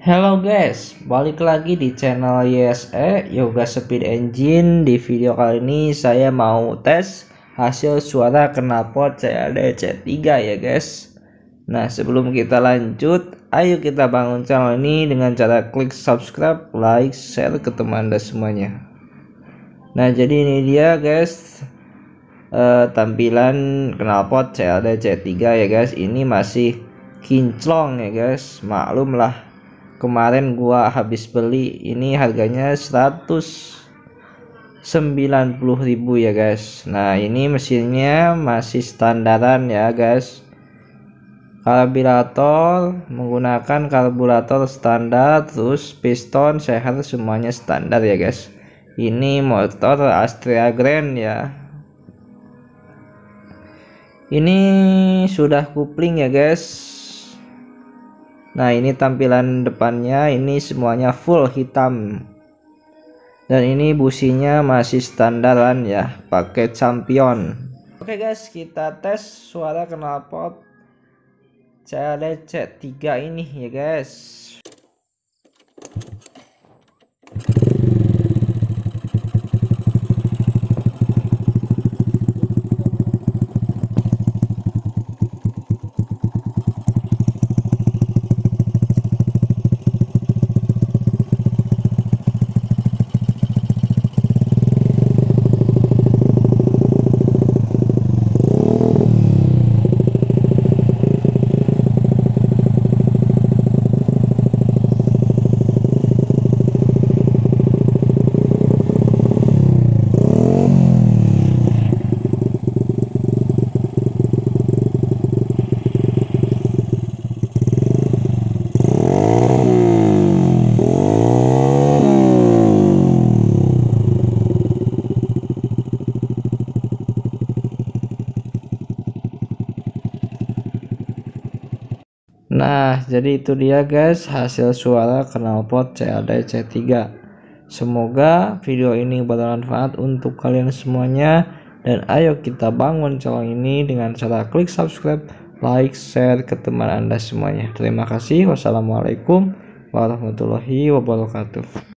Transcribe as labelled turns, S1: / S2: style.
S1: Hello guys, balik lagi di channel YSE Yoga Speed Engine. Di video kali ini saya mau tes hasil suara knalpot CLD C3 ya guys. Nah, sebelum kita lanjut, ayo kita bangun channel ini dengan cara klik subscribe, like, share ke teman Anda semuanya. Nah, jadi ini dia guys. Uh, tampilan knalpot CLD C3 ya guys. Ini masih kinclong ya guys maklum lah kemarin gua habis beli ini harganya 190.000 ya guys nah ini mesinnya masih standaran ya guys karburator menggunakan karburator standar terus piston sehat semuanya standar ya guys ini motor Astrea Grand ya ini sudah kupling ya guys Nah ini tampilan depannya ini semuanya full hitam dan ini businya masih standaran ya pakai champion. Oke okay guys kita tes suara knalpot CLC 3 ini ya guys. Nah, jadi itu dia guys hasil suara knalpot CLD C3. Semoga video ini bermanfaat untuk kalian semuanya dan ayo kita bangun channel ini dengan cara klik subscribe, like, share ke teman Anda semuanya. Terima kasih. Wassalamualaikum warahmatullahi wabarakatuh.